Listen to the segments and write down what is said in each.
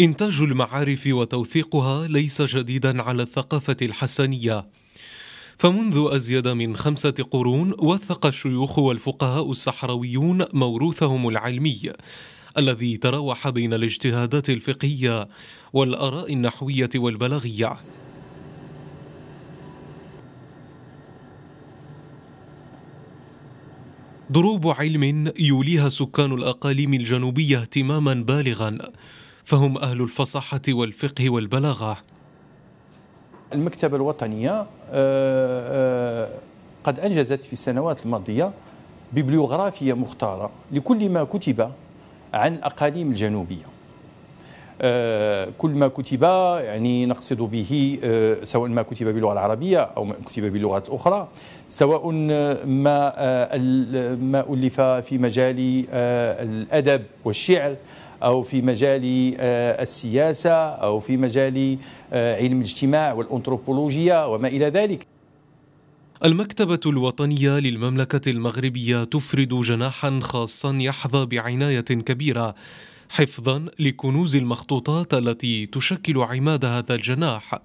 إنتاج المعارف وتوثيقها ليس جديدا على الثقافة الحسنية فمنذ أزيد من خمسة قرون وثق الشيوخ والفقهاء الصحراويون موروثهم العلمي الذي تراوح بين الاجتهادات الفقهية والآراء النحوية والبلاغية ضروب علم يوليها سكان الأقاليم الجنوبية اهتماما بالغا فهم أهل الفصاحة والفقه والبلاغة المكتبة الوطنية آه، آه، قد أنجزت في السنوات الماضية ببليوغرافية مختارة لكل ما كتب عن الأقاليم الجنوبية آه، كل ما كتب يعني نقصد به سواء ما كتب باللغة العربية أو ما كتب باللغات الأخرى سواء ما ما ألف في مجال الأدب والشعر أو في مجال آه، السياسة أو في مجال آه، علم الاجتماع والأنثروبولوجيا وما إلى ذلك المكتبة الوطنية للمملكة المغربية تفرد جناحا خاصا يحظى بعناية كبيرة حفظا لكنوز المخطوطات التي تشكل عماد هذا الجناح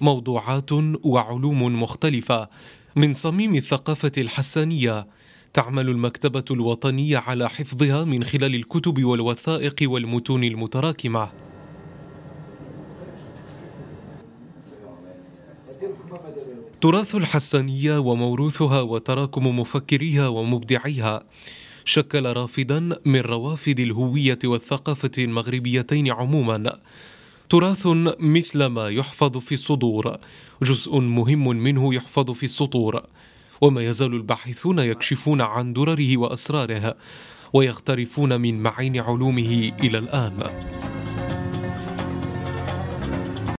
موضوعات وعلوم مختلفة من صميم الثقافة الحسانية تعمل المكتبة الوطنية على حفظها من خلال الكتب والوثائق والمتون المتراكمة تراث الحسانية وموروثها وتراكم مفكريها ومبدعيها شكل رافدا من روافد الهوية والثقافة المغربيتين عموما تراث مثل ما يحفظ في الصدور جزء مهم منه يحفظ في السطور وما يزال الباحثون يكشفون عن درره واسراره ويغترفون من معين علومه إلى الآن